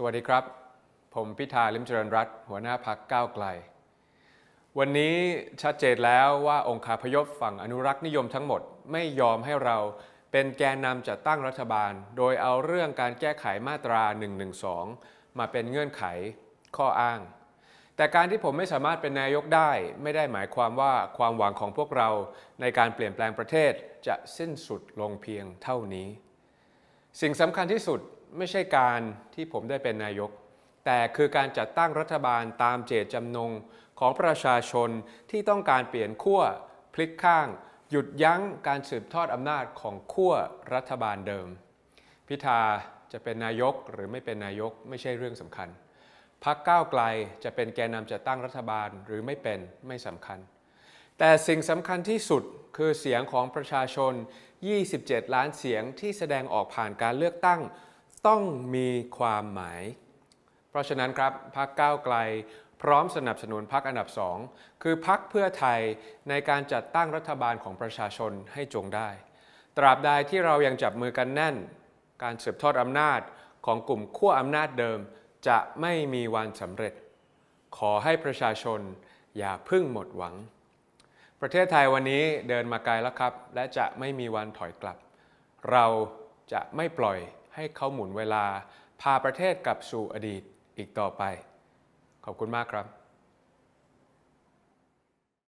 สวัสดีครับ ผมพิธาลิมเจริญรัตหัวหน้าพักก้าวไกล วันนี้ชัดเจนแล้วว่าองค์คาพยพฝั่งอนุรักษ์นิยมทั้งหมด ไม่ยอมให้เราเป็นแกนนำจัดตั้งรัฐบาล โดยเอาเรื่องการแก้ไขมาตรา 112 มาเป็นเงื่อนไขข้ออ้าง แต่การที่ผมไม่สามารถเป็นนายกได้ ไม่ได้หมายความว่าความหวังของพวกเราในการเปลี่ยนแปลงประเทศจะสิ้นสุดลงเพียงเท่านี้ สิ่งสำคัญที่สุดไม่ใช่การที่ผมได้เป็นนายก แต่คือการจัดตั้งรัฐบาลตามเจตจำนงของประชาชนที่ต้องการเปลี่ยนขั้วพลิกข้าง หยุดยั้งการสืบทอดอำนาจของขั้วรัฐบาลเดิม พิธาจะเป็นนายกหรือไม่เป็นนายกไม่ใช่เรื่องสำคัญ พักก้าวไกลจะเป็นแกนนำจัดตั้งรัฐบาลหรือไม่เป็นไม่สำคัญ แต่สิ่งสำคัญที่สุดคือเสียงของประชาชน 27 ล้านเสียงที่แสดงออกผ่านการเลือกตั้งต้องมีความหมาย เพราะฉะนั้นครับพักก้าวไกลพร้อมสนับสนุนพักอันดับสองคือพักเพื่อไทยในการจัดตั้งรัฐบาลของประชาชนให้จงได้ ตราบใดที่เรายังจับมือกันแน่น การสืบทอดอำนาจของกลุ่มขั้วอำนาจเดิม จะไม่มีวันสำเร็จ ขอให้ประชาชนอย่าพึ่งหมดหวัง ประเทศไทยวันนี้เดินมาไกลแล้วครับ และจะไม่มีวันถอยกลับ เราจะไม่ปล่อยให้เขาหมุนเวลาพาประเทศกลับสู่อดีตอีกต่อไป ขอบคุณมากครับ